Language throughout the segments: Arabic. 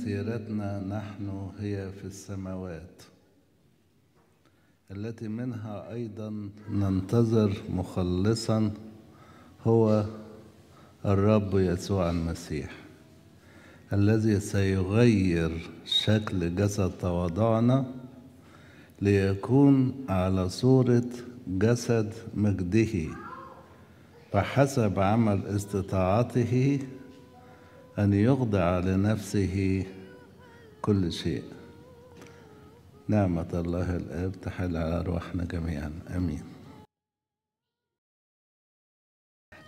مسيرتنا نحن هي في السماوات التي منها ايضا ننتظر مخلصا هو الرب يسوع المسيح الذي سيغير شكل جسد تواضعنا ليكون على صوره جسد مجده فحسب عمل استطاعته أن يخضع لنفسه كل شيء نعمة الله الآب تحل على أرواحنا جميعا أمين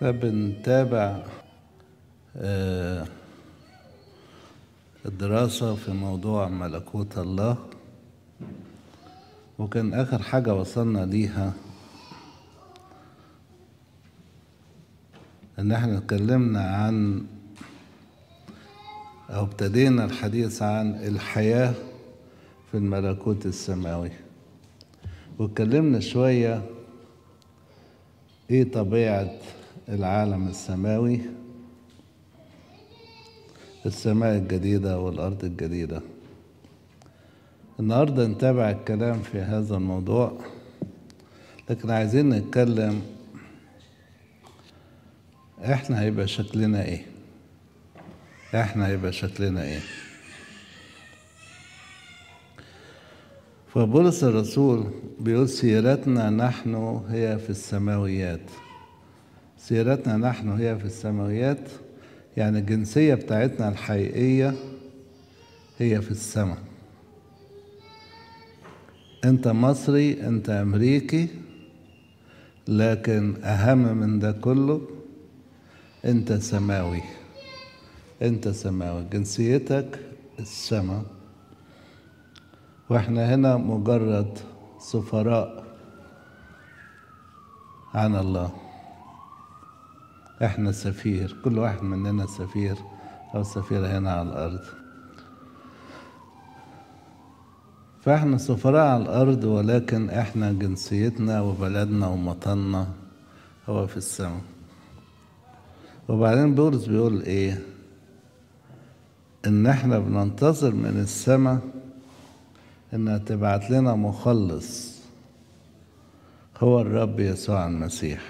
رب نتابع آه، الدراسة في موضوع ملكوت الله وكان آخر حاجة وصلنا ليها إن إحنا اتكلمنا عن أو ابتدينا الحديث عن الحياة في الملكوت السماوي واتكلمنا شوية إيه طبيعة العالم السماوي السماء الجديدة والأرض الجديدة النهاردة نتابع الكلام في هذا الموضوع لكن عايزين نتكلم احنا هيبقى شكلنا ايه احنا هيبقى شكلنا ايه فبولس الرسول بيقول سيرتنا نحن هي في السماويات سيرتنا نحن هي في السماويات يعني الجنسية بتاعتنا الحقيقية هي في السماء انت مصري انت امريكي لكن اهم من ده كله انت سماوي أنت سماوي جنسيتك السماء وإحنا هنا مجرد سفراء عن الله إحنا سفير كل واحد مننا سفير أو سفيرة هنا على الأرض فإحنا سفراء على الأرض ولكن إحنا جنسيتنا وبلدنا ومطننا هو في السماء وبعدين بولس بيقول إيه ان احنا بننتظر من السماء انها تبعت لنا مخلص هو الرب يسوع المسيح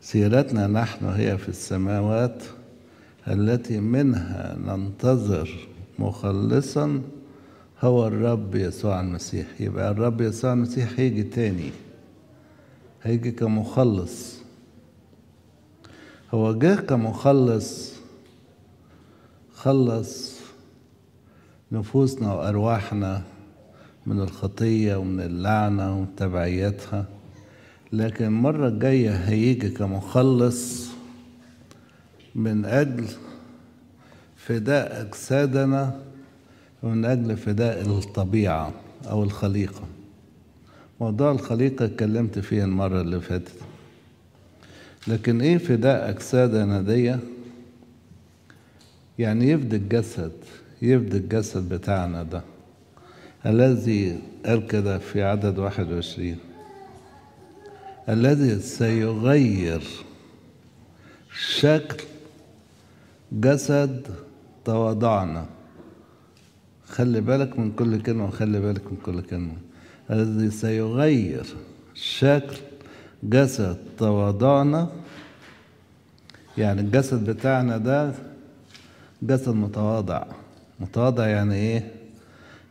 سيرتنا نحن هي في السماوات التي منها ننتظر مخلصا هو الرب يسوع المسيح يبقى الرب يسوع المسيح هيجي تاني هيجي كمخلص هو جه كمخلص خلص نفوسنا وأرواحنا من الخطية ومن اللعنة وتبعياتها لكن المرة الجاية هيجي كمخلص من أجل فداء أجسادنا ومن أجل فداء الطبيعة أو الخليقة موضوع الخليقة اتكلمت فيه المرة اللي فاتت لكن إيه فداء أجسادنا ديه يعني يفدي الجسد يفدي الجسد بتاعنا ده الذي قال كده في عدد 21 الذي سيغير شكل جسد تواضعنا خلي بالك من كل كلمة وخلي بالك من كل كلمة الذي سيغير شكل جسد تواضعنا يعني الجسد بتاعنا ده جسد متواضع متواضع يعني ايه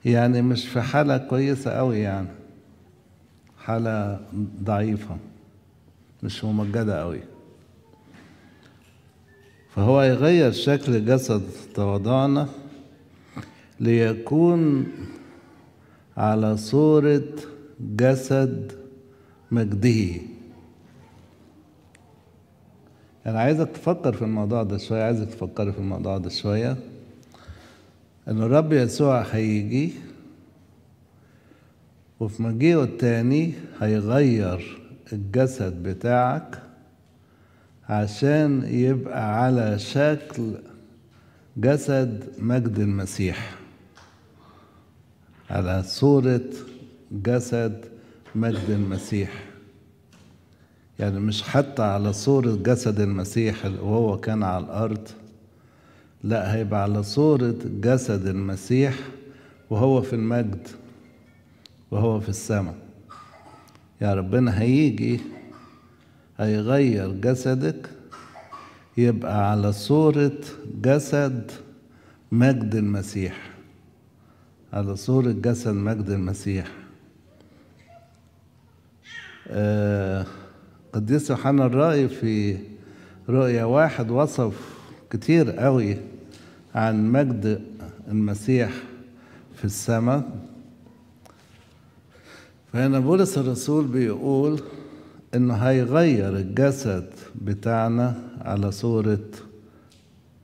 يعني مش في حالة كويسة قوي يعني حالة ضعيفة مش ممجدة قوي فهو يغير شكل جسد تواضعنا ليكون على صورة جسد مجده أنا يعني عايزك تفكر في الموضوع ده شوية عايزك تفكر في الموضوع ده شوية إن الرب يسوع هيجي وفي مجيئه التاني هيغير الجسد بتاعك عشان يبقى على شكل جسد مجد المسيح على صورة جسد مجد المسيح يعني مش حتى على صورة جسد المسيح وهو كان على الأرض لا هيبقى على صورة جسد المسيح وهو في المجد وهو في السماء يا ربنا هيجي هيغير جسدك يبقى على صورة جسد مجد المسيح على صورة جسد مجد المسيح آه قديس يوحنا الرأي في رؤيا واحد وصف كتير قوي عن مجد المسيح في السماء فهنا بولس الرسول بيقول انه هيغير الجسد بتاعنا على صورة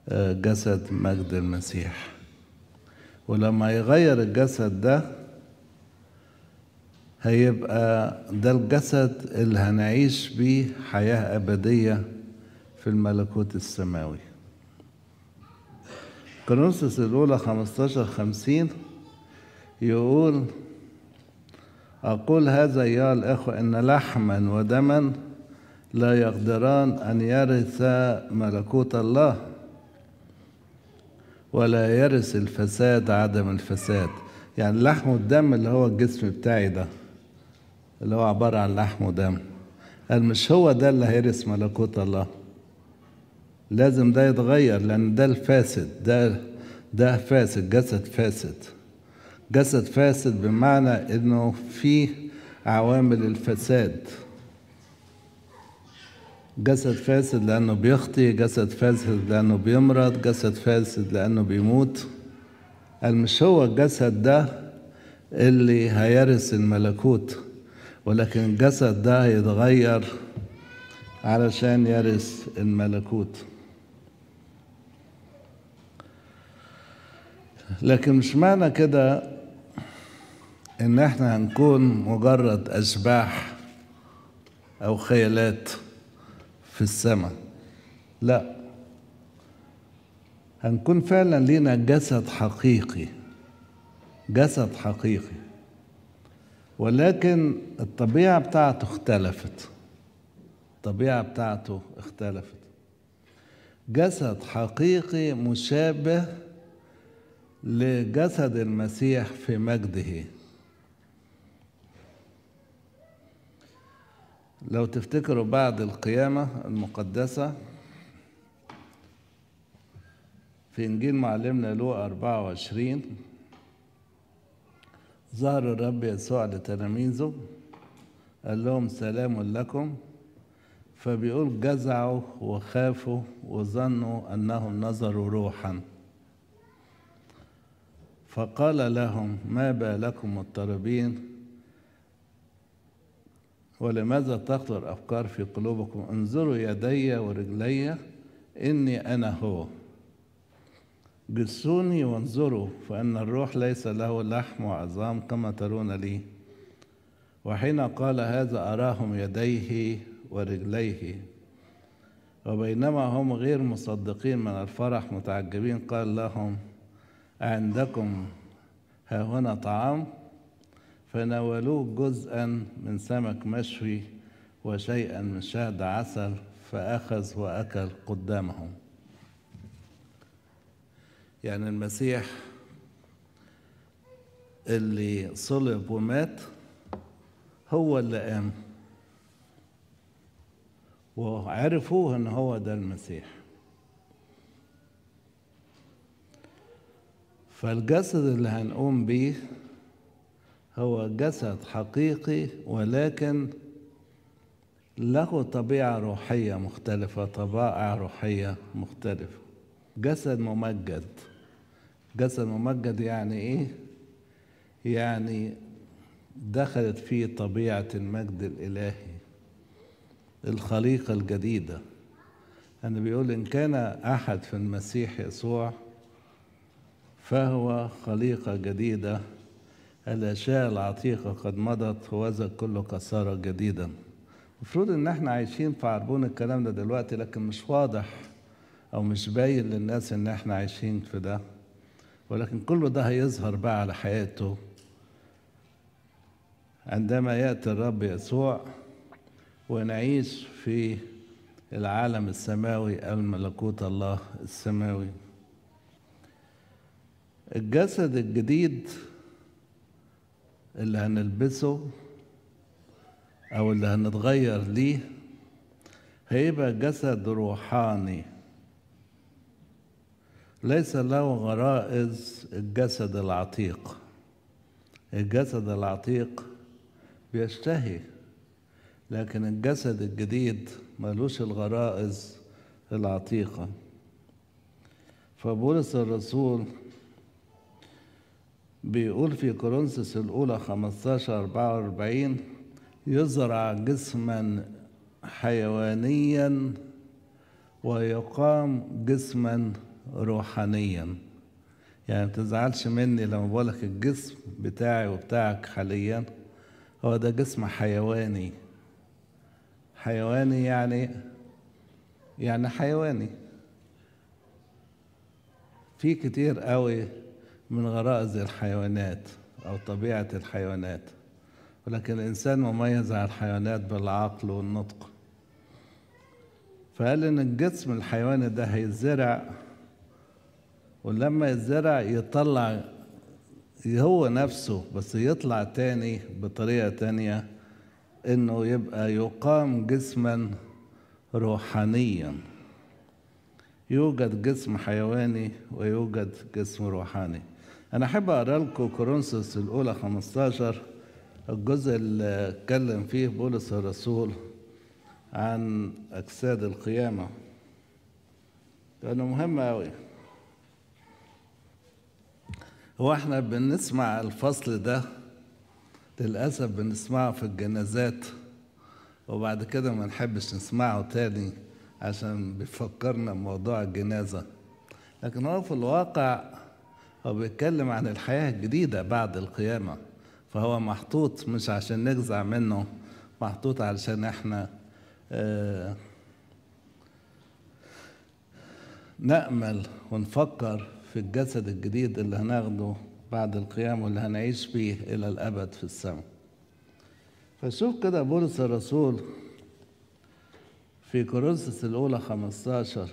آه، جسد مجد المسيح ولما يغير الجسد ده هيبقى ده الجسد اللي هنعيش بيه حياة أبدية في الملكوت السماوي كورنثوس الأولى 15 50 يقول أقول هذا أيها الأخوة إن لحما ودما لا يقدران أن يرثا ملكوت الله ولا يرث الفساد عدم الفساد يعني اللحم والدم اللي هو الجسم بتاعي ده اللي هو عبارة عن لحم ودم قال مش هو ده اللي هيرث ملكوت الله لازم ده يتغير لأن ده الفاسد ده ده فاسد جسد فاسد جسد فاسد بمعنى إنه فيه عوامل الفساد جسد فاسد لأنه بيخطي جسد فاسد لأنه بيمرض جسد فاسد لأنه بيموت قال مش هو الجسد ده اللي هيرث الملكوت ولكن الجسد ده هيتغير علشان يرث الملكوت لكن مش معنى كده ان احنا هنكون مجرد اشباح او خيالات في السماء لا هنكون فعلا لينا جسد حقيقي جسد حقيقي ولكن الطبيعة بتاعته اختلفت الطبيعة بتاعته اختلفت جسد حقيقي مشابه لجسد المسيح في مجده لو تفتكروا بعد القيامة المقدسة في إنجيل معلمنا لوقا 24 ظهر الرب يسوع لتلاميذه قال لهم سلام لكم فبيقول جزعوا وخافوا وظنوا انهم نظروا روحا فقال لهم ما بالكم مضطربين ولماذا تخطر افكار في قلوبكم انظروا يدي ورجلي اني انا هو جسوني وانظروا فإن الروح ليس له لحم وعظام كما ترون لي وحين قال هذا أراهم يديه ورجليه وبينما هم غير مصدقين من الفرح متعجبين قال لهم عندكم ها هنا طعام فناولوه جزءا من سمك مشوي وشيئا من شهد عسل فأخذ وأكل قدامهم يعني المسيح اللي صلب ومات هو اللي قام وعرفوه ان هو ده المسيح فالجسد اللي هنقوم بيه هو جسد حقيقي ولكن له طبيعة روحية مختلفة طبائع روحية مختلفة جسد ممجد جسد ممجد يعني ايه يعني دخلت فيه طبيعه المجد الالهي الخليقه الجديده أنا بيقول إن كان أحد في المسيح يسوع فهو خليقة جديدة الأشياء العتيقة قد مضت وذا كل كسارة جديدا المفروض إن إحنا عايشين في عربون الكلام ده دلوقتي لكن مش واضح أو مش باين للناس إن إحنا عايشين في ده ولكن كل ده هيظهر بقى على حياته عندما ياتي الرب يسوع ونعيش في العالم السماوي الملكوت الله السماوي الجسد الجديد اللي هنلبسه او اللي هنتغير ليه هيبقى جسد روحاني ليس له غرائز الجسد العتيق الجسد العتيق بيشتهي لكن الجسد الجديد ملوش الغرائز العتيقة فبولس الرسول بيقول في كورنثوس الأولى 15 44 يزرع جسما حيوانيا ويقام جسما روحانيا يعني ما تزعلش مني لما بقولك الجسم بتاعي وبتاعك حاليا هو ده جسم حيواني حيواني يعني يعني حيواني في كتير قوي من غرائز الحيوانات أو طبيعة الحيوانات ولكن الإنسان مميز عن الحيوانات بالعقل والنطق فقال إن الجسم الحيواني ده هيزرع ولما يتزرع يطلع هو نفسه بس يطلع تاني بطريقة تانية انه يبقى يقام جسما روحانيا يوجد جسم حيواني ويوجد جسم روحاني انا احب اقرا لكم كورنثوس الاولى 15 الجزء اللي اتكلم فيه بولس الرسول عن اجساد القيامه لانه مهم قوي هو احنا بنسمع الفصل ده للأسف بنسمعه في الجنازات وبعد كده ما نحبش نسمعه تاني عشان بيفكرنا بموضوع الجنازة لكن هو في الواقع هو بيتكلم عن الحياة الجديدة بعد القيامة فهو محطوط مش عشان نجزع منه محطوط علشان احنا آه، نأمل ونفكر في الجسد الجديد اللي هناخده بعد القيامة واللي هنعيش فيه إلى الأبد في السماء فشوف كده بولس الرسول في كورنثوس الأولى 15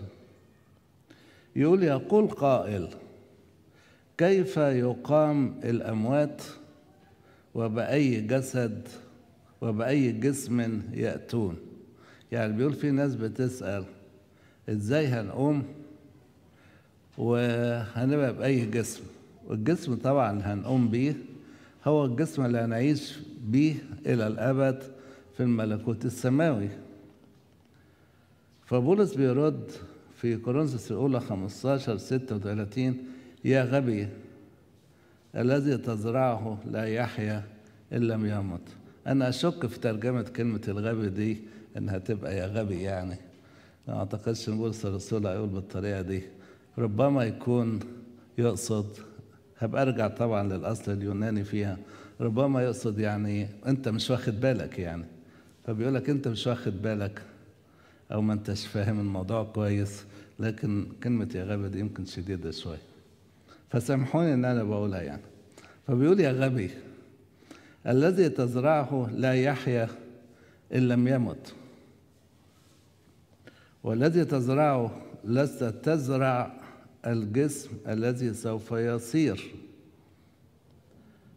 يقول يقول قائل كيف يقام الأموات وبأي جسد وبأي جسم يأتون يعني بيقول في ناس بتسأل إزاي هنقوم وهنبقى بأي جسم والجسم طبعا هنقوم بيه هو الجسم اللي هنعيش به إلى الأبد في الملكوت السماوي فبولس بيرد في كورنثوس الأولى 15 36 يا غبي الذي تزرعه لا يحيا إن لم يمت أنا أشك في ترجمة كلمة الغبي دي إنها تبقى يا غبي يعني ما أعتقدش إن بولس الرسول هيقول بالطريقة دي ربما يكون يقصد هبقى ارجع طبعا للاصل اليوناني فيها ربما يقصد يعني انت مش واخد بالك يعني فبيقول لك انت مش واخد بالك او ما انتش فاهم الموضوع كويس لكن كلمه يا غبي دي يمكن شديده شويه فسامحوني ان انا بقولها يعني فبيقول يا غبي الذي تزرعه لا يحيا ان لم يمت والذي تزرعه لست تزرع الجسم الذي سوف يصير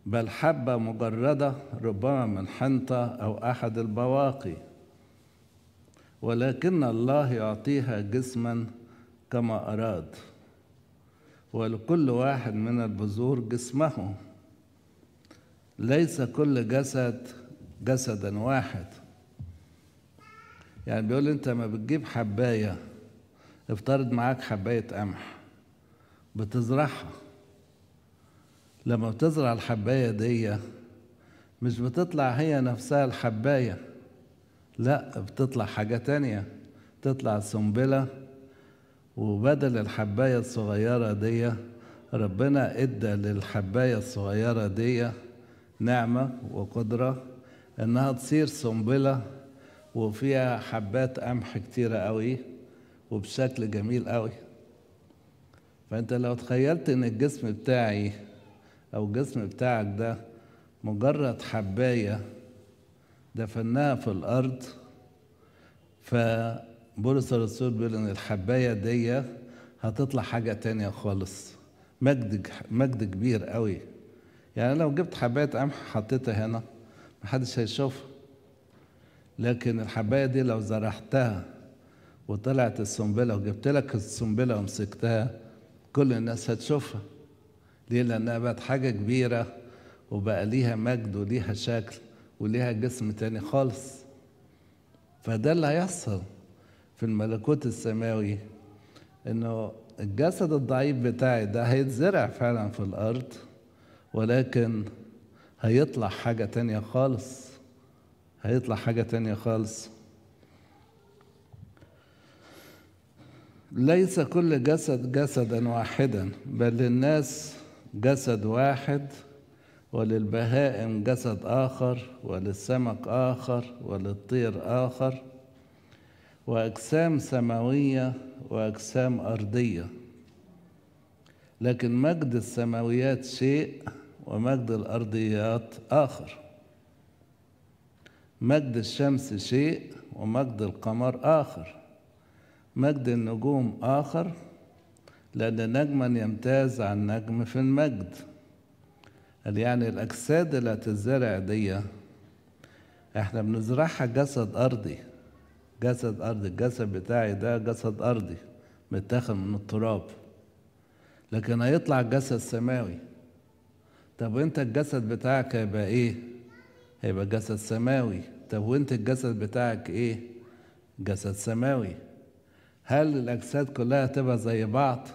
بل حبة مجردة ربما من حنطة أو أحد البواقي ولكن الله يعطيها جسما كما أراد ولكل واحد من البذور جسمه ليس كل جسد جسدا واحد يعني بيقول انت ما بتجيب حبايه افترض معاك حبايه قمح بتزرعها لما بتزرع الحباية دي مش بتطلع هي نفسها الحباية لا بتطلع حاجة تانية تطلع سنبلة وبدل الحباية الصغيرة دي ربنا ادى للحباية الصغيرة دي نعمة وقدرة انها تصير سنبلة وفيها حبات قمح كتيرة قوي وبشكل جميل قوي فانت لو تخيلت ان الجسم بتاعي او الجسم بتاعك ده مجرد حبايه دفناها في الارض فبولس الرسول بيقول ان الحبايه دي هتطلع حاجه تانية خالص مجد مجد كبير قوي يعني لو جبت حبايه قمح حطيتها هنا محدش هيشوفها لكن الحبايه دي لو زرعتها وطلعت السنبله وجبت لك السنبله ومسكتها كل الناس هتشوفها ليه لأنها بقت حاجة كبيرة وبقى ليها مجد وليها شكل وليها جسم تاني خالص فده اللي هيحصل في الملكوت السماوي انه الجسد الضعيف بتاعي ده هيتزرع فعلا في الارض ولكن هيطلع حاجة تانية خالص هيطلع حاجة تانية خالص ليس كل جسد جسدا واحدا بل للناس جسد واحد وللبهائم جسد آخر وللسمك آخر وللطير آخر وأجسام سماوية وأجسام أرضية لكن مجد السماويات شيء ومجد الأرضيات آخر مجد الشمس شيء ومجد القمر آخر مجد النجوم آخر لأن نجما يمتاز عن نجم في المجد قال يعني الأجساد اللي هتتزرع دي احنا بنزرعها جسد أرضي جسد أرضي الجسد بتاعي ده جسد أرضي متاخد من التراب لكن هيطلع جسد سماوي طب وانت الجسد بتاعك هيبقى ايه؟ هيبقى جسد سماوي طب وانت الجسد بتاعك ايه؟ جسد سماوي هل الأجساد كلها تبقى زي بعض؟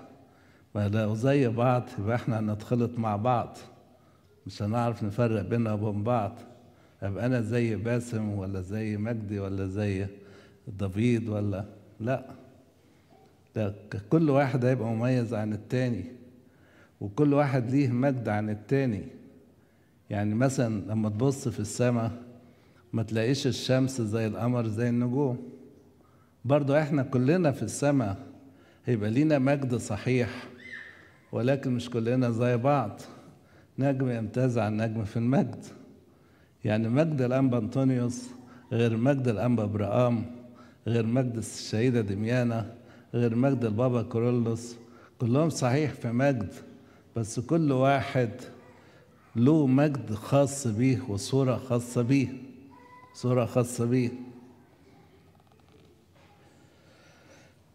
ما لو زي بعض يبقى احنا هنتخلط مع بعض مش هنعرف نفرق بينا وبين بعض أبقى أنا زي باسم ولا زي مجدي ولا زي دافيد ولا لأ ده كل واحد هيبقى مميز عن التاني وكل واحد ليه مجد عن التاني يعني مثلا لما تبص في السماء ما تلاقيش الشمس زي القمر زي النجوم برضو احنا كلنا في السماء هيبقى لينا مجد صحيح ولكن مش كلنا زي بعض نجم يمتاز عن نجم في المجد يعني مجد الأنبا أنطونيوس غير مجد الأنبا ابراهام غير مجد الشهيدة دميانة غير مجد البابا كورولوس كلهم صحيح في مجد بس كل واحد له مجد خاص بيه وصورة خاصة بيه صورة خاصة بيه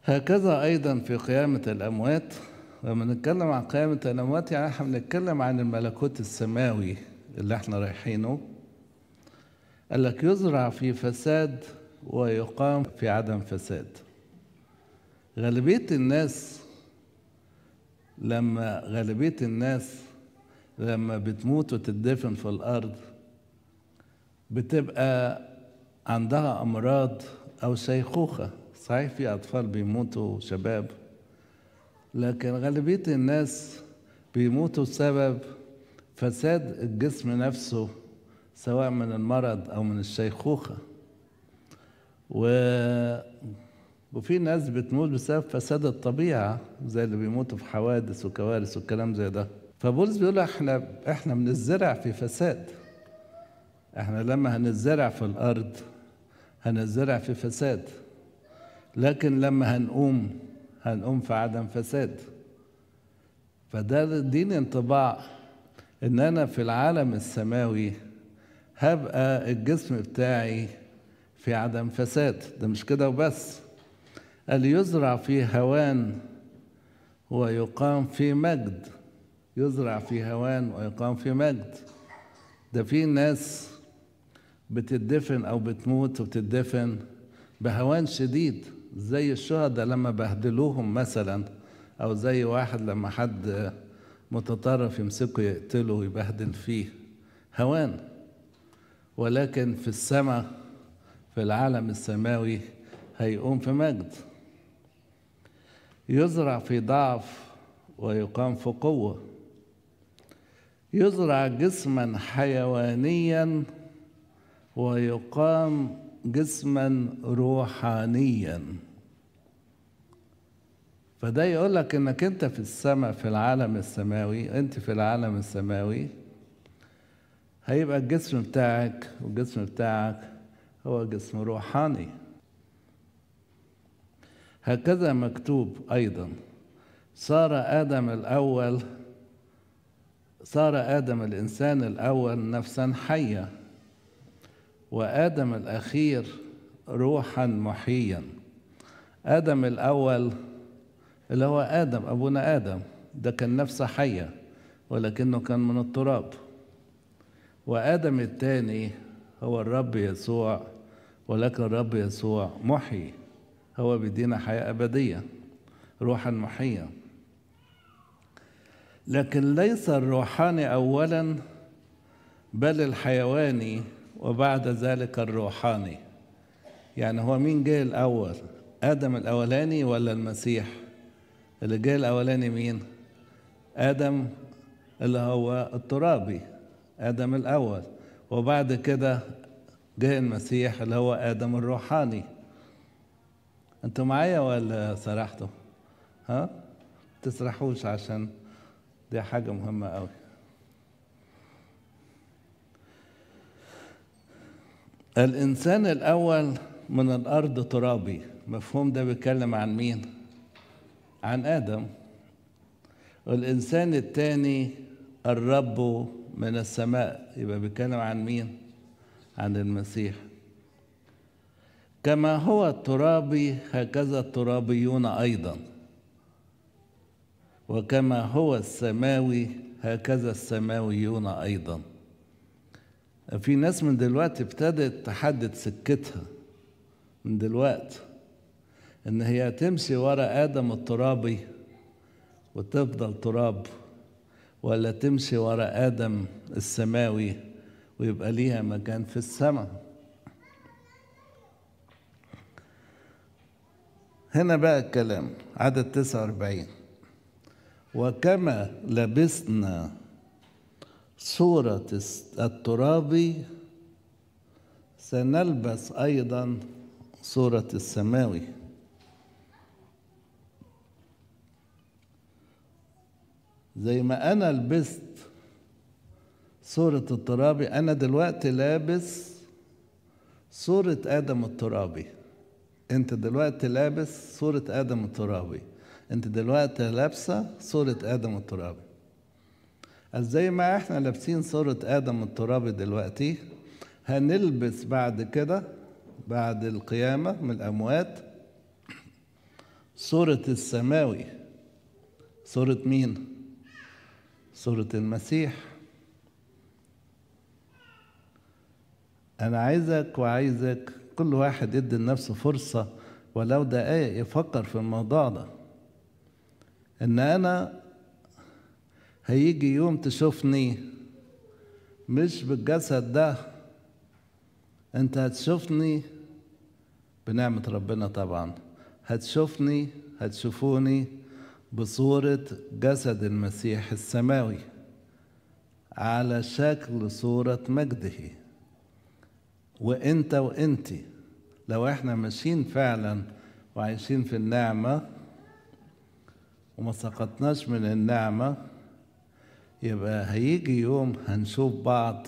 هكذا أيضا في قيامة الأموات لما نتكلم عن قيامة الأموات يعني احنا بنتكلم عن الملكوت السماوي اللي احنا رايحينه قال لك يزرع في فساد ويقام في عدم فساد غالبية الناس لما غالبية الناس لما بتموت وتدفن في الأرض بتبقى عندها أمراض أو شيخوخة صحيح في أطفال بيموتوا شباب لكن غالبية الناس بيموتوا سبب فساد الجسم نفسه سواء من المرض أو من الشيخوخة و... وفي ناس بتموت بسبب فساد الطبيعة زي اللي بيموتوا في حوادث وكوارث والكلام زي ده فبولس بيقول احنا احنا بنزرع في فساد احنا لما هنزرع في الأرض هنزرع في فساد لكن لما هنقوم هنقوم في عدم فساد فده اديني انطباع ان انا في العالم السماوي هبقى الجسم بتاعي في عدم فساد ده مش كده وبس قال يزرع في هوان ويقام في مجد يزرع في هوان ويقام في مجد ده في ناس بتدفن او بتموت وبتدفن بهوان شديد زي الشهداء لما بهدلوهم مثلا او زي واحد لما حد متطرف يمسكه يقتله ويبهدل فيه هوان ولكن في السماء في العالم السماوي هيقوم في مجد يزرع في ضعف ويقام في قوه يزرع جسما حيوانيا ويقام جسما روحانيا فده يقول لك انك انت في السماء في العالم السماوي انت في العالم السماوي هيبقى الجسم بتاعك والجسم بتاعك هو جسم روحاني هكذا مكتوب ايضا صار ادم الاول صار ادم الانسان الاول نفسا حيه وادم الاخير روحا محيا ادم الاول اللي هو آدم أبونا آدم ده كان نفسه حية ولكنه كان من التراب وآدم الثاني هو الرب يسوع ولكن الرب يسوع محيي هو بيدينا حياة أبدية روحا محية لكن ليس الروحاني أولا بل الحيواني وبعد ذلك الروحاني يعني هو مين جه الأول آدم الأولاني ولا المسيح؟ اللي جه الاولاني مين ادم اللي هو الترابي ادم الاول وبعد كده جه المسيح اللي هو ادم الروحاني انتوا معايا ولا سرحتوا ها تسرحوش عشان دي حاجه مهمه قوي الانسان الاول من الارض ترابي مفهوم ده بيتكلم عن مين عن آدم والإنسان الثاني الرب من السماء يبقى بيتكلم عن مين؟ عن المسيح كما هو الترابي هكذا الترابيون أيضا وكما هو السماوي هكذا السماويون أيضا في ناس من دلوقتي ابتدت تحدد سكتها من دلوقتي ان هي تمشي ورا ادم الترابي وتفضل تراب ولا تمشي ورا ادم السماوي ويبقى ليها مكان في السماء هنا بقى الكلام عدد 49 وكما لبسنا صورة التراب سنلبس أيضا صورة السماوي زي ما انا لبست صورة الترابي انا دلوقتي لابس صورة ادم الترابي انت دلوقتي لابس صورة ادم الترابي انت دلوقتي لابسة صورة ادم الترابي زي ما احنا لابسين صورة ادم الترابي دلوقتي هنلبس بعد كده بعد القيامة من الأموات صورة السماوي صورة مين؟ صورة المسيح أنا عايزك وعايزك كل واحد يدي لنفسه فرصة ولو دقايق يفكر في الموضوع ده إن أنا هيجي يوم تشوفني مش بالجسد ده أنت هتشوفني بنعمة ربنا طبعا هتشوفني هتشوفوني بصورة جسد المسيح السماوي على شكل صورة مجده وانت وانت لو احنا ماشيين فعلا وعايشين في النعمة وما سقطناش من النعمة يبقى هيجي يوم هنشوف بعض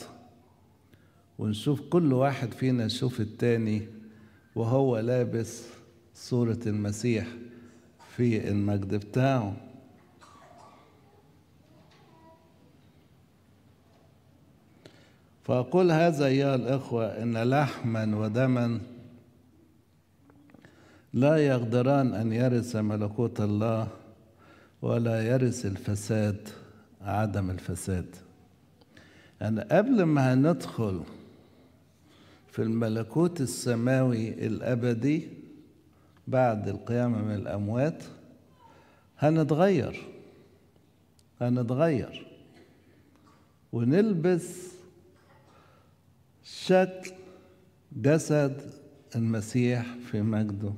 ونشوف كل واحد فينا يشوف التاني وهو لابس صورة المسيح في المجد بتاعه فأقول هذا أيها الإخوة إن لحما ودما لا يقدران أن يرث ملكوت الله ولا يرث الفساد عدم الفساد أنا يعني قبل ما هندخل في الملكوت السماوي الأبدي بعد القيامة من الأموات هنتغير هنتغير ونلبس شكل جسد المسيح في مجده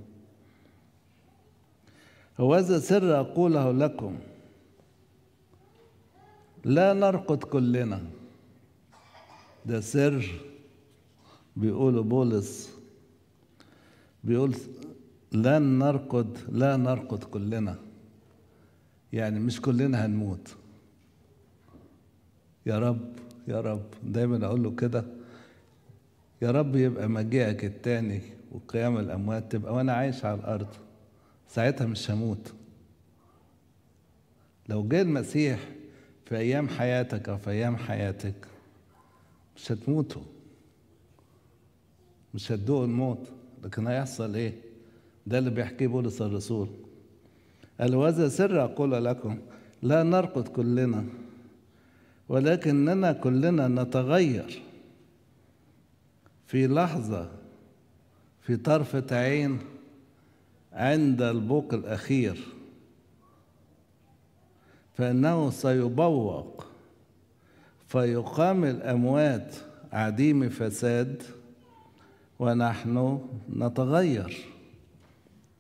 وهذا سر أقوله لكم لا نرقد كلنا ده سر بيقوله بولس بيقول لن نرقد لا نرقد كلنا يعني مش كلنا هنموت يا رب يا رب دايما اقول له كده يا رب يبقى مجيئك التاني وقيام الاموات تبقى وانا عايش على الارض ساعتها مش هموت لو جه المسيح في ايام حياتك او في ايام حياتك مش هتموتوا مش هتدوق الموت لكن هيحصل ايه ده اللي بيحكيه بولس الرسول قال وهذا سر أقول لكم لا نرقد كلنا ولكننا كلنا نتغير في لحظة في طرفة عين عند البوق الأخير فإنه سيبوق فيقام الأموات عديم فساد ونحن نتغير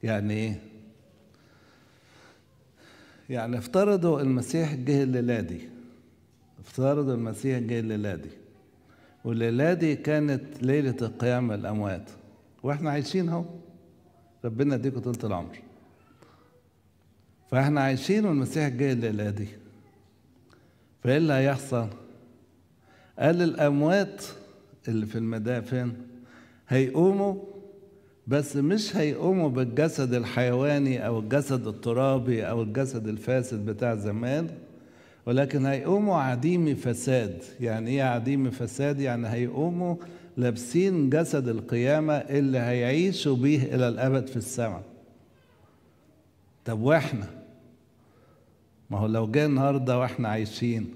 يعني يعني افترضوا المسيح جه للادي افترضوا المسيح جه للادي والليلادي كانت ليلة القيامة الأموات واحنا عايشين هو ربنا يديكم طولة العمر فاحنا عايشين والمسيح جه للادي فايه اللي هيحصل؟ قال الأموات اللي في المدافن هيقوموا بس مش هيقوموا بالجسد الحيواني او الجسد الترابي او الجسد الفاسد بتاع زمان ولكن هيقوموا عديم فساد يعني ايه عديم فساد يعني هيقوموا لابسين جسد القيامة اللي هيعيشوا بيه إلى الأبد في السماء طب وإحنا ما هو لو جه النهاردة وإحنا عايشين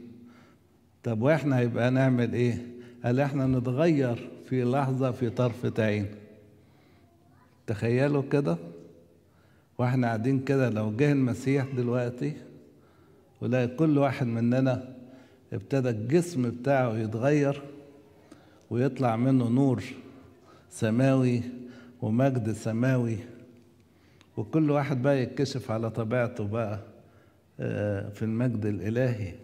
طب وإحنا هيبقى نعمل إيه قال إحنا نتغير في لحظة في طرفة عين تخيلوا كده واحنا قاعدين كده لو جه المسيح دلوقتي ولقي كل واحد مننا ابتدى الجسم بتاعه يتغير ويطلع منه نور سماوي ومجد سماوي وكل واحد بقى يتكشف على طبيعته بقى آه، في المجد الإلهي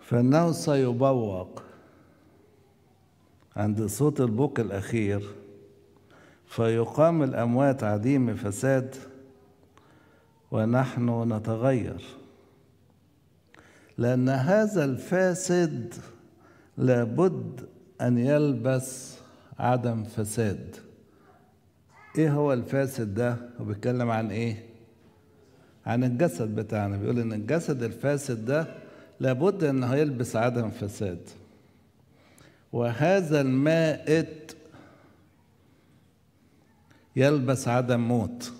فإنه سيبوق عند صوت البوق الأخير فيقام الأموات عديم فساد ونحن نتغير لأن هذا الفاسد لابد أن يلبس عدم فساد إيه هو الفاسد ده وبيتكلم عن إيه عن الجسد بتاعنا بيقول إن الجسد الفاسد ده لابد أنه يلبس عدم فساد وهذا المائت يلبس عدم موت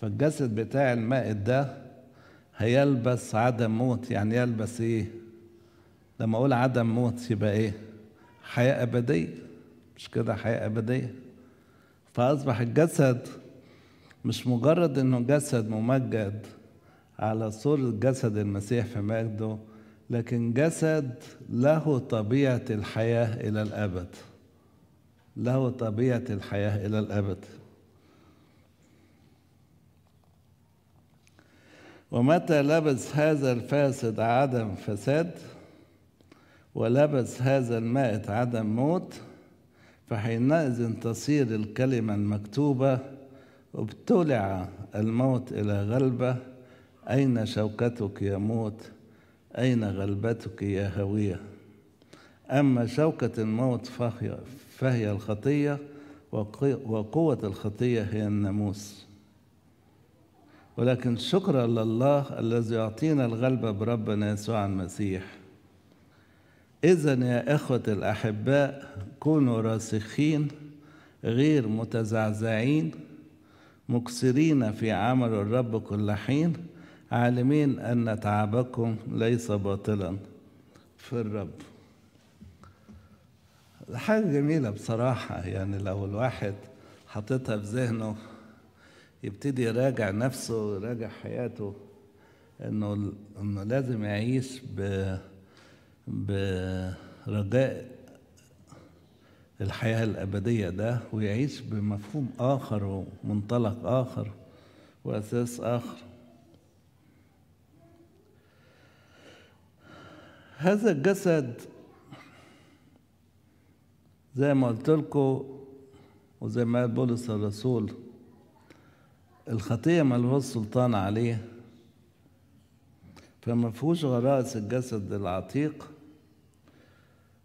فالجسد بتاع المائت ده هيلبس عدم موت يعني يلبس ايه لما اقول عدم موت يبقى ايه حياه ابديه مش كده حياه ابديه فاصبح الجسد مش مجرد انه جسد ممجد على صوره جسد المسيح في مجده لكن جسد له طبيعة الحياة إلى الأبد له طبيعة الحياة إلى الأبد ومتى لبس هذا الفاسد عدم فساد ولبس هذا المائت عدم موت فحينئذ تصير الكلمة المكتوبة ابتلع الموت إلى غلبة أين شوكتك يا موت أين غلبتك يا هوية أما شوكة الموت فهي, فهي الخطية وقوة الخطية هي الناموس ولكن شكرا لله الذي يعطينا الغلبة بربنا يسوع المسيح إذا يا إخوة الأحباء كونوا راسخين غير متزعزعين مكسرين في عمل الرب كل حين عالمين أن تعبكم ليس باطلا في الرب حاجة جميلة بصراحة يعني لو الواحد حاططها في ذهنه يبتدي يراجع نفسه ويراجع حياته انه انه لازم يعيش ب برجاء الحياة الأبدية ده ويعيش بمفهوم آخر ومنطلق آخر وأساس آخر هذا الجسد زي ما قلت لكم وزي ما قال بولس الرسول الخطية ملهوش سلطان عليه فما فيهوش غرائز الجسد العتيق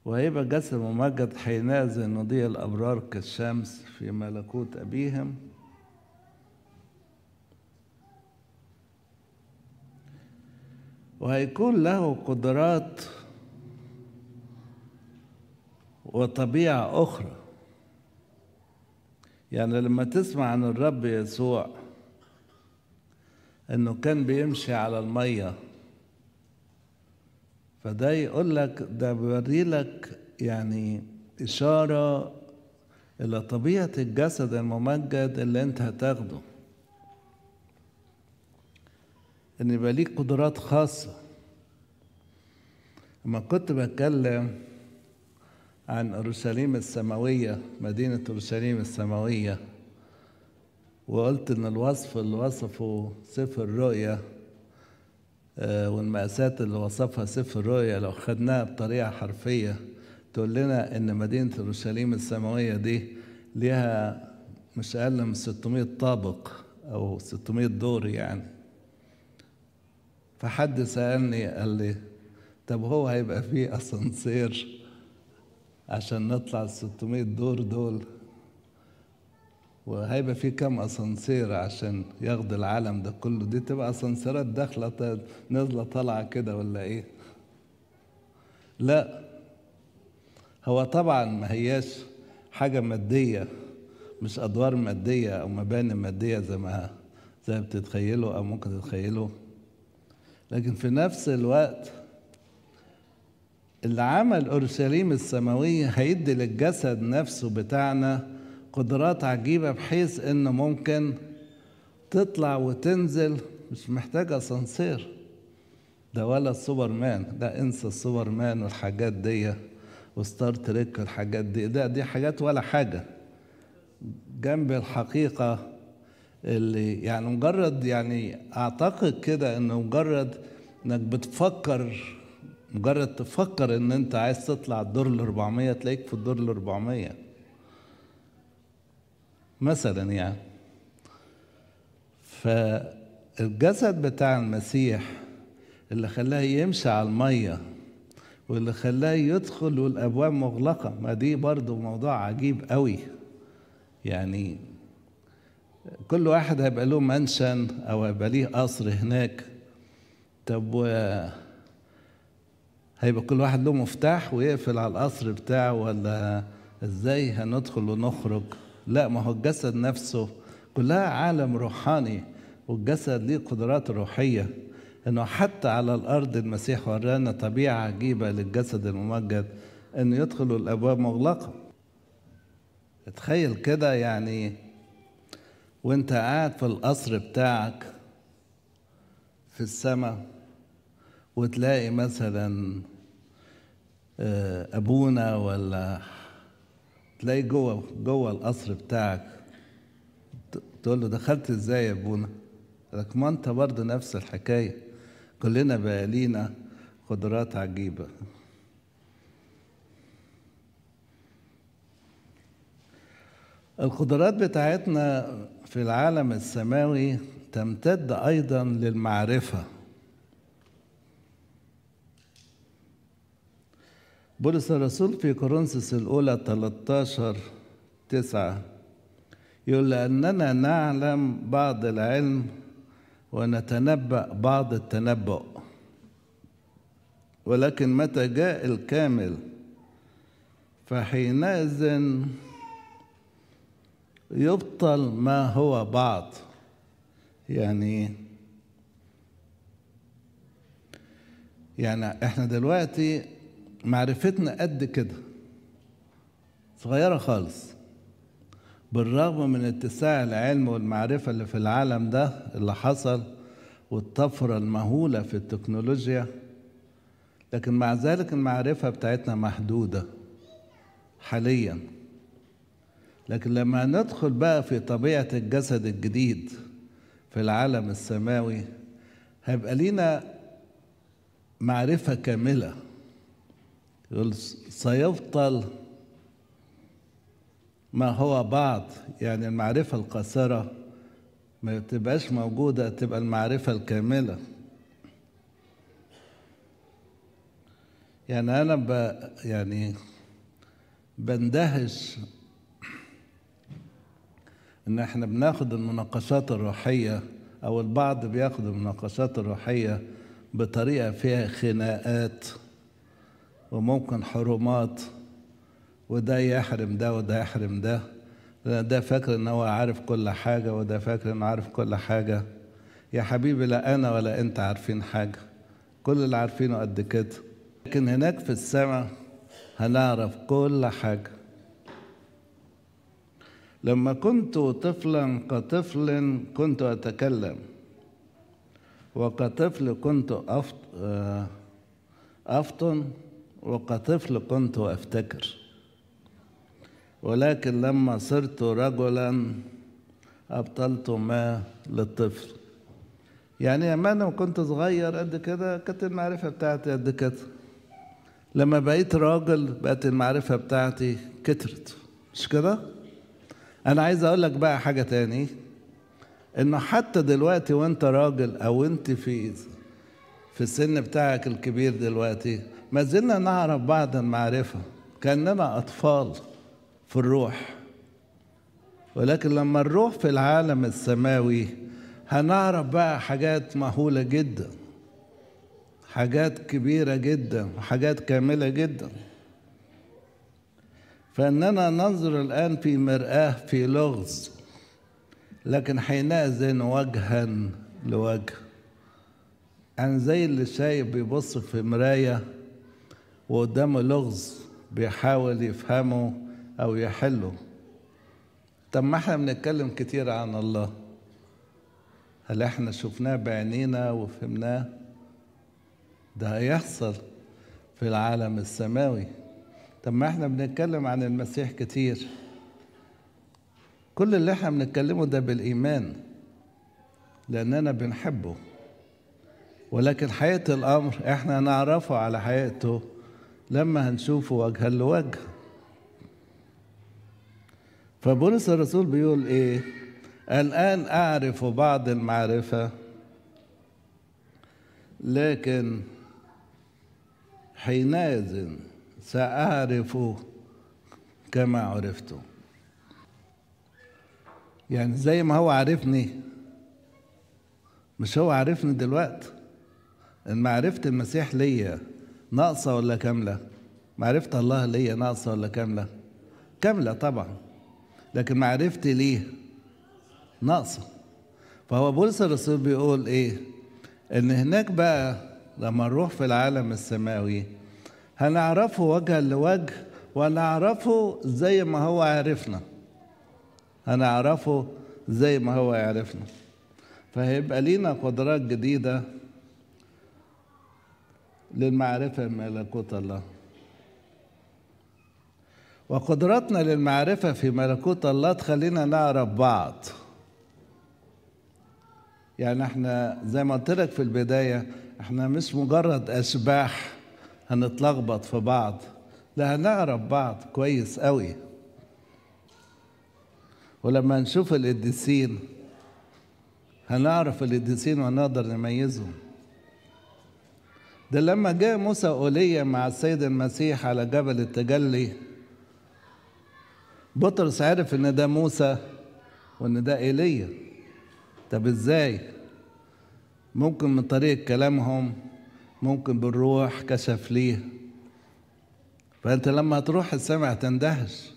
وهيبقى جسد ممجد حينئذ نضيء الأبرار كالشمس في ملكوت أبيهم وهيكون له قدرات وطبيعة أخرى يعني لما تسمع عن الرب يسوع انه كان بيمشي على الميه فده يقول لك ده بيوري لك يعني اشاره الى طبيعه الجسد الممجد اللي انت هتاخده ان يبقى ليك قدرات خاصه لما كنت بتكلم عن اورشليم السماويه مدينه اورشليم السماويه وقلت ان الوصف اللي وصفه سفر الرؤيا آه، والمقاسات اللي وصفها سفر الرؤيا لو خدناها بطريقه حرفيه تقول لنا ان مدينه اورشليم السماويه دي ليها مش اقل من 600 طابق او 600 دور يعني فحد سألني قال لي طب هو هيبقى فيه اسانسير عشان نطلع ال 600 دور دول وهيبقى فيه كام اسانسير عشان ياخد العالم ده كله دي تبقى اسانسيرات داخله نازله طالعه كده ولا ايه لا هو طبعا ما هياش حاجه ماديه مش ادوار ماديه او مباني ماديه زي ما زي بتتخيلوا او ممكن تتخيلوا لكن في نفس الوقت اللي عمل اورشليم السماويه هيدي للجسد نفسه بتاعنا قدرات عجيبه بحيث انه ممكن تطلع وتنزل مش محتاجه اسانسير ده ولا السوبر مان ده انسى السوبر مان والحاجات دي وستار تريك والحاجات دي ده دي حاجات ولا حاجه جنب الحقيقه اللي يعني مجرد يعني اعتقد كده انه مجرد انك بتفكر مجرد تفكر ان انت عايز تطلع الدور ال 400 تلاقيك في الدور ال 400 مثلا يعني فالجسد بتاع المسيح اللي خلاه يمشي على الميه واللي خلاه يدخل والابواب مغلقه ما دي برضو موضوع عجيب قوي يعني كل واحد هيبقى له منشن او هيبقى ليه قصر هناك طب و هيبقى كل واحد له مفتاح ويقفل على القصر بتاعه ولا ازاي هندخل ونخرج لا ما هو الجسد نفسه كلها عالم روحاني والجسد ليه قدرات روحيه انه حتى على الارض المسيح ورانا طبيعه عجيبه للجسد الممجد انه يدخل الابواب مغلقه تخيل كده يعني وانت قاعد في القصر بتاعك في السماء وتلاقي مثلا آه، ابونا ولا تلاقي جوه جوه القصر بتاعك تقول له دخلت ازاي يا ابونا لك ما انت برضه نفس الحكايه كلنا بقى لينا قدرات عجيبه القدرات بتاعتنا في العالم السماوي تمتد ايضا للمعرفه بولس الرسول في كورنثوس الاولى 13 9 يقول لاننا نعلم بعض العلم ونتنبأ بعض التنبؤ ولكن متى جاء الكامل فحينئذ يبطل ما هو بعض يعني يعني احنا دلوقتي معرفتنا قد كده صغيرة خالص بالرغم من اتساع العلم والمعرفة اللي في العالم ده اللي حصل والطفرة المهولة في التكنولوجيا لكن مع ذلك المعرفة بتاعتنا محدودة حالياً لكن لما ندخل بقى في طبيعة الجسد الجديد في العالم السماوي هيبقى لينا معرفة كاملة يقول سيبطل ما هو بعض يعني المعرفة القاصرة ما تبقاش موجودة تبقى المعرفة الكاملة يعني أنا ب يعني بندهش ان احنا بناخد المناقشات الروحيه او البعض بياخد المناقشات الروحيه بطريقه فيها خناقات وممكن حرمات وده يحرم ده وده يحرم ده ده فاكر ان هو عارف كل حاجه وده فاكر انه عارف كل حاجه يا حبيبي لا انا ولا انت عارفين حاجه كل اللي عارفينه قد كده لكن هناك في السماء هنعرف كل حاجه لما كنت طفلا كطفل كنت أتكلم وكطفل كنت أفطن وكطفل كنت أفتكر ولكن لما صرت رجلا أبطلت ما للطفل يعني لما أنا كنت صغير قد كده كانت المعرفة بتاعتي قد كده لما بقيت راجل بقت المعرفة بتاعتي كترت مش كده؟ انا عايز اقول لك بقى حاجه تاني انه حتى دلوقتي وانت راجل او انت في في السن بتاعك الكبير دلوقتي ما زلنا نعرف بعض المعرفه كاننا اطفال في الروح ولكن لما نروح في العالم السماوي هنعرف بقى حاجات مهوله جدا حاجات كبيره جدا وحاجات كامله جدا فإننا ننظر الآن في مرآة في لغز لكن حينئذ وجها لوجه يعني زي اللي شايف بيبص في مراية وقدامه لغز بيحاول يفهمه أو يحله طب ما احنا بنتكلم كتير عن الله هل احنا شفناه بعينينا وفهمناه ده هيحصل في العالم السماوي طب ما احنا بنتكلم عن المسيح كتير كل اللي احنا بنتكلمه ده بالإيمان لأننا بنحبه ولكن حقيقة الأمر احنا نعرفه على حقيقته لما هنشوفه وجها لوجه فبولس الرسول بيقول ايه الآن أعرف بعض المعرفة لكن حينئذ سأعرف كما عرفته يعني زي ما هو عارفني مش هو عارفني دلوقتي إن معرفة المسيح ليا ناقصة ولا كاملة معرفة الله ليا ناقصة ولا كاملة كاملة طبعا لكن معرفتي ليه ناقصة فهو بولس الرسول بيقول إيه إن هناك بقى لما نروح في العالم السماوي هنعرفه وجها لوجه ونعرفه زي ما هو عرفنا هنعرفه زي ما هو عرفنا فهيبقى لينا قدرات جديدة للمعرفة بملكوت الله وقدراتنا للمعرفة في ملكوت الله تخلينا نعرف بعض يعني احنا زي ما قلت لك في البداية احنا مش مجرد أشباح هنتلخبط في بعض لا هنعرف بعض كويس قوي ولما نشوف القديسين هنعرف القديسين وهنقدر نميزهم ده لما جاء موسى أولية مع السيد المسيح على جبل التجلي بطرس عرف ان ده موسى وان ده ايليا طب ازاي ممكن من طريقه كلامهم ممكن بالروح كشف ليه فانت لما تروح السمع تندهش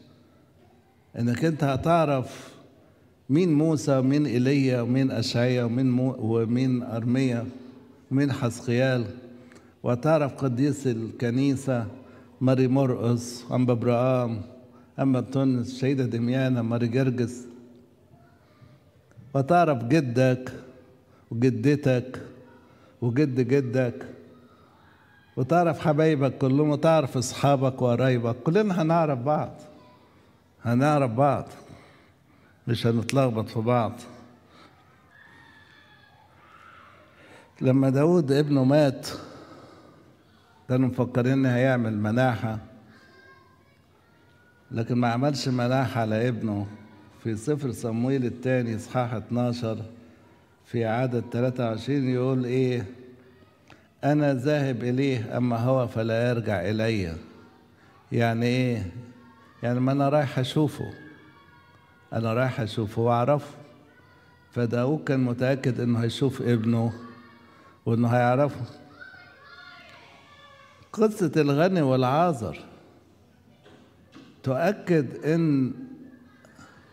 انك انت هتعرف مين موسى ومين ايليا ومين اشعيا ومين مو ومين ارميا ومين حسقيال وتعرف قديس الكنيسه ماري مرقص ام برقام ام تونس الشهيده دميانة ماري جرجس وتعرف جدك وجدتك وجد جدك وتعرف حبايبك كلهم وتعرف اصحابك وقرايبك كلنا هنعرف بعض هنعرف بعض مش هنتلخبط في بعض لما داود ابنه مات كانوا مفكرين ان هيعمل مناحه لكن ما عملش مناحه على ابنه في سفر صمويل الثاني اصحاح 12 في عدد 23 يقول ايه أنا ذاهب إليه أما هو فلا يرجع إلي يعني إيه؟ يعني ما أنا رايح أشوفه أنا رايح أشوفه وأعرفه فداود كان متأكد إنه هيشوف ابنه وإنه هيعرفه قصة الغني والعازر تؤكد إن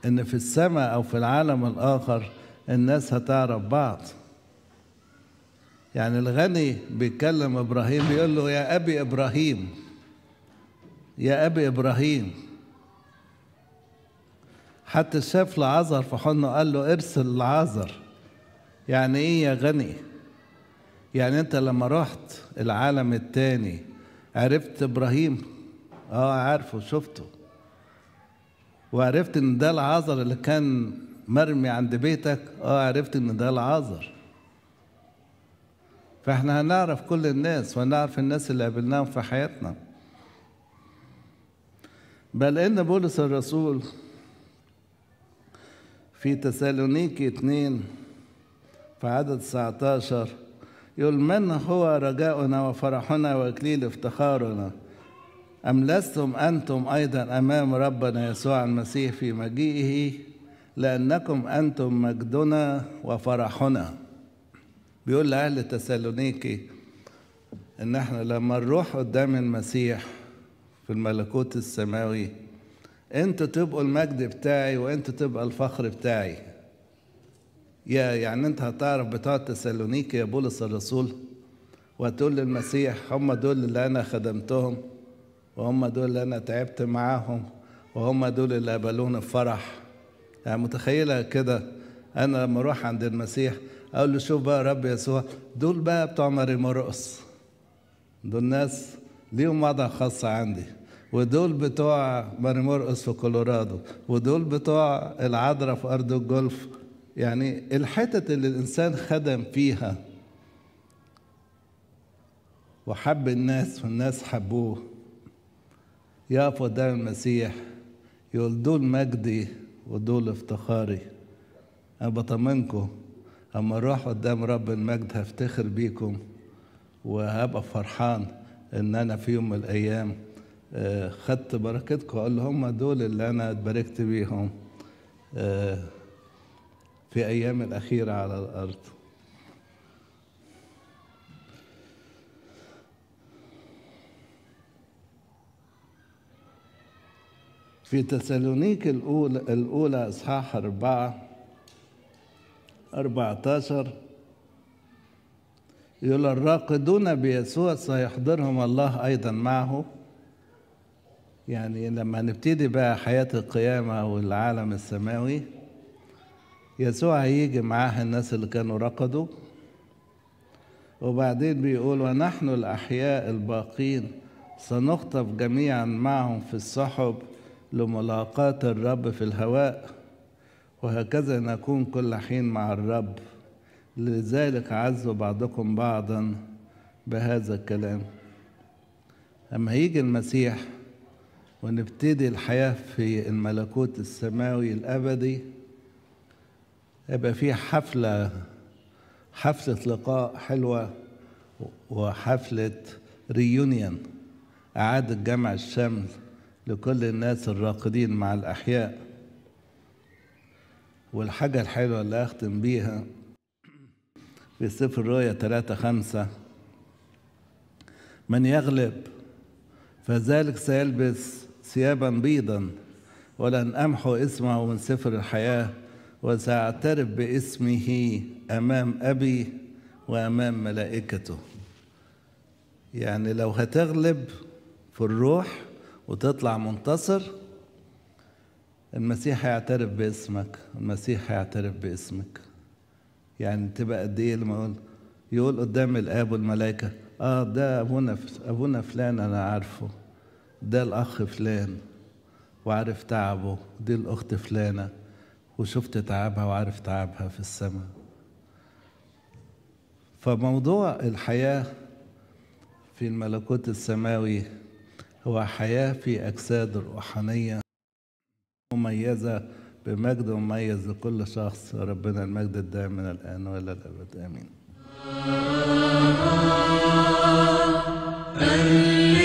إن في السماء أو في العالم الآخر الناس هتعرف بعض يعني الغني بيتكلم ابراهيم بيقول له يا ابي ابراهيم يا ابي ابراهيم حتى شاف لعذر في حضنه قال له ارسل لعذر يعني ايه يا غني يعني انت لما رحت العالم الثاني عرفت ابراهيم اه عارفه شفته وعرفت ان ده العذر اللي كان مرمي عند بيتك اه عرفت ان ده العذر فاحنا هنعرف كل الناس ونعرف الناس اللي قابلناهم في حياتنا بل ان بولس الرسول في تسالونيكي 2 في عدد 19 يقول من هو رجاؤنا وفرحنا وكليل افتخارنا أم لستم أنتم أيضا أمام ربنا يسوع المسيح في مجيئه لأنكم أنتم مجدنا وفرحنا بيقول لأهل تسالونيكي إن إحنا لما نروح قدام المسيح في الملكوت السماوي أنتوا تبقوا المجد بتاعي وأنتوا تبقى الفخر بتاعي يا يعني أنت هتعرف بتوع تسالونيكي يا بولس الرسول وتقول للمسيح هم دول اللي أنا خدمتهم وهم دول اللي أنا تعبت معاهم وهم دول اللي قبلوني بفرح يعني متخيلة كده أنا لما أروح عند المسيح اقول له شوف بقى رب يسوع دول بقى بتوع مرقص دول ناس ليهم وضع خاص عندي ودول بتوع مرقص في كولورادو ودول بتوع العذراء في ارض الجولف يعني الحتت اللي الانسان خدم فيها وحب الناس والناس حبوه يقف قدام المسيح يقول دول مجدي ودول افتخاري انا بطمنكم اما اروح قدام رب المجد هفتخر بيكم وهبقى فرحان ان انا في يوم من الايام آه، خدت بركتكم اقول هم دول اللي انا اتباركت بيهم آه، في ايام الاخيره على الارض في تسالونيك الأولى, الأولى إصحاح أربعة 14 يقول الراقدون بيسوع سيحضرهم الله أيضا معه يعني لما نبتدي بقى حياة القيامة والعالم السماوي يسوع هيجي معاه الناس اللي كانوا رقدوا وبعدين بيقول ونحن الأحياء الباقين سنخطف جميعا معهم في السحب لملاقاة الرب في الهواء وهكذا نكون كل حين مع الرب لذلك عزوا بعضكم بعضا بهذا الكلام أما يجي المسيح ونبتدي الحياة في الملكوت السماوي الأبدي يبقى في حفلة حفلة لقاء حلوة وحفلة ريونيون إعادة جمع الشمل لكل الناس الراقدين مع الأحياء والحاجة الحلوة اللي أختم بيها في سفر رؤية ثلاثة خمسة من يغلب فذلك سيلبس ثيابا بيضا ولن أمحو اسمه من سفر الحياة وسأعترف باسمه أمام أبي وأمام ملائكته يعني لو هتغلب في الروح وتطلع منتصر المسيح هيعترف باسمك المسيح هيعترف باسمك يعني تبقى قد ايه لما يقول يقول قدام الاب والملائكه اه ده ابونا ابونا فلان انا عارفه ده الاخ فلان وعارف تعبه دي الاخت فلانه وشفت تعبها وعارف تعبها في السماء فموضوع الحياه في الملكوت السماوي هو حياه في اجساد روحانيه مميزة بمجد مميز لكل شخص ربنا المجد الدائم من الآن وإلى الأبد آمين